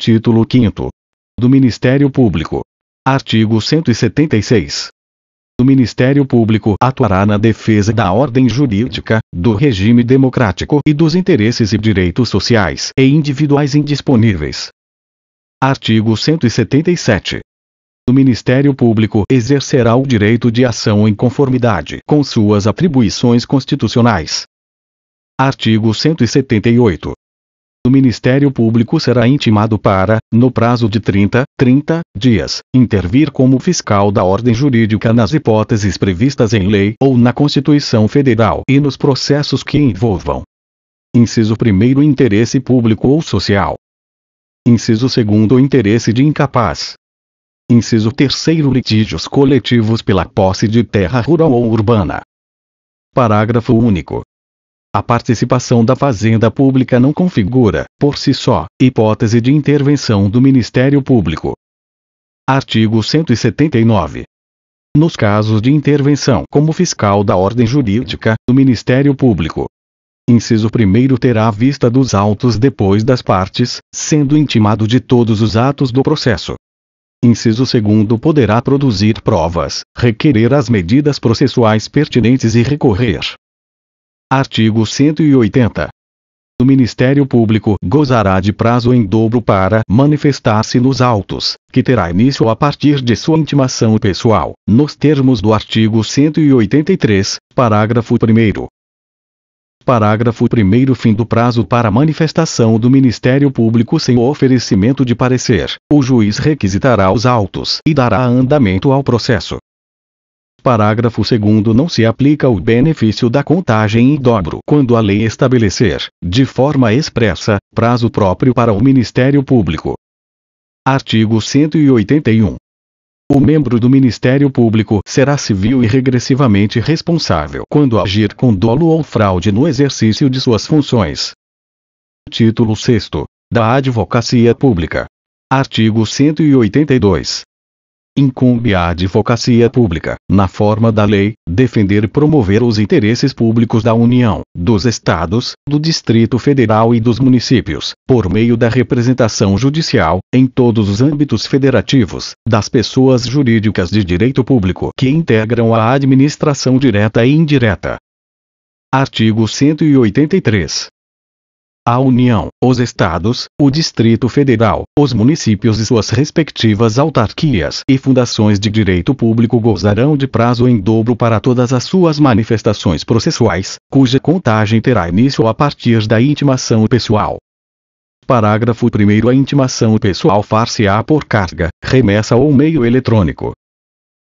Título 5 do Ministério Público. Artigo 176. O Ministério Público atuará na defesa da ordem jurídica, do regime democrático e dos interesses e direitos sociais e individuais indisponíveis. Artigo 177. O Ministério Público exercerá o direito de ação em conformidade com suas atribuições constitucionais. Artigo 178. O Ministério Público será intimado para, no prazo de 30, 30 dias, intervir como fiscal da ordem jurídica nas hipóteses previstas em lei ou na Constituição Federal e nos processos que envolvam. Inciso 1 Interesse público ou social. Inciso 2 Interesse de incapaz. Inciso 3 Litígios coletivos pela posse de terra rural ou urbana. Parágrafo único. A participação da Fazenda Pública não configura, por si só, hipótese de intervenção do Ministério Público. Artigo 179. Nos casos de intervenção como fiscal da ordem jurídica, do Ministério Público. Inciso 1 terá a vista dos autos depois das partes, sendo intimado de todos os atos do processo. Inciso 2 poderá produzir provas, requerer as medidas processuais pertinentes e recorrer, Artigo 180. O Ministério Público gozará de prazo em dobro para manifestar-se nos autos, que terá início a partir de sua intimação pessoal, nos termos do artigo 183, parágrafo 1. Parágrafo 1 Fim do prazo para manifestação do Ministério Público sem o oferecimento de parecer. O juiz requisitará os autos e dará andamento ao processo. Parágrafo 2 Não se aplica o benefício da contagem em dobro quando a lei estabelecer, de forma expressa, prazo próprio para o Ministério Público. Artigo 181. O membro do Ministério Público será civil e regressivamente responsável quando agir com dolo ou fraude no exercício de suas funções. Título 6. Da Advocacia Pública. Artigo 182 incumbe à advocacia pública, na forma da lei, defender e promover os interesses públicos da União, dos Estados, do Distrito Federal e dos municípios, por meio da representação judicial, em todos os âmbitos federativos, das pessoas jurídicas de direito público que integram a administração direta e indireta. Artigo 183 a União, os Estados, o Distrito Federal, os municípios e suas respectivas autarquias e fundações de direito público gozarão de prazo em dobro para todas as suas manifestações processuais, cuja contagem terá início a partir da intimação pessoal. Parágrafo 1 A intimação pessoal far-se-á por carga, remessa ou meio eletrônico,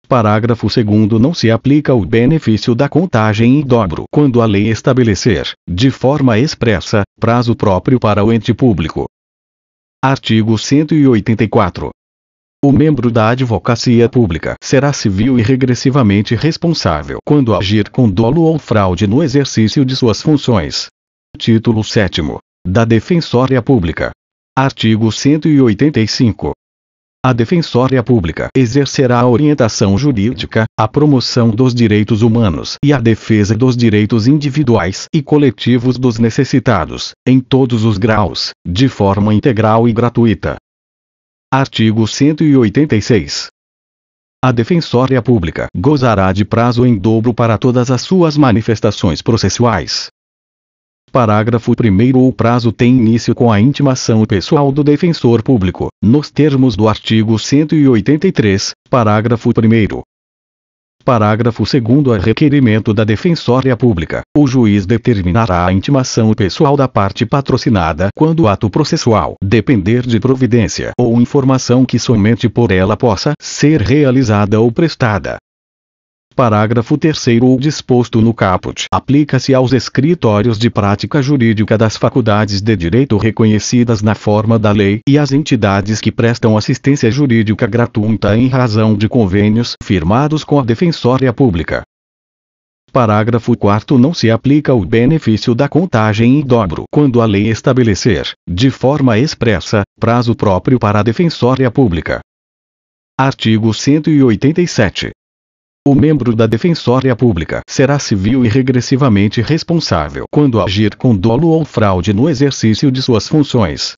Parágrafo 2 Não se aplica o benefício da contagem em dobro quando a lei estabelecer, de forma expressa, prazo próprio para o ente público. Artigo 184. O membro da advocacia pública será civil e regressivamente responsável quando agir com dolo ou fraude no exercício de suas funções. Título 7. Da Defensoria Pública. Artigo 185. A Defensoria Pública exercerá a orientação jurídica, a promoção dos direitos humanos e a defesa dos direitos individuais e coletivos dos necessitados, em todos os graus, de forma integral e gratuita. Artigo 186. A Defensoria Pública gozará de prazo em dobro para todas as suas manifestações processuais, parágrafo 1 o prazo tem início com a intimação pessoal do defensor público, nos termos do artigo 183, parágrafo 1. Parágrafo 2 A requerimento da Defensoria Pública, o juiz determinará a intimação pessoal da parte patrocinada quando o ato processual depender de providência ou informação que somente por ela possa ser realizada ou prestada. Parágrafo 3 O disposto no caput aplica-se aos escritórios de prática jurídica das faculdades de direito reconhecidas na forma da lei e às entidades que prestam assistência jurídica gratuita em razão de convênios firmados com a Defensoria Pública. Parágrafo 4 Não se aplica o benefício da contagem em dobro quando a lei estabelecer, de forma expressa, prazo próprio para a Defensoria Pública. Artigo 187. O membro da Defensoria Pública será civil e regressivamente responsável quando agir com dolo ou fraude no exercício de suas funções,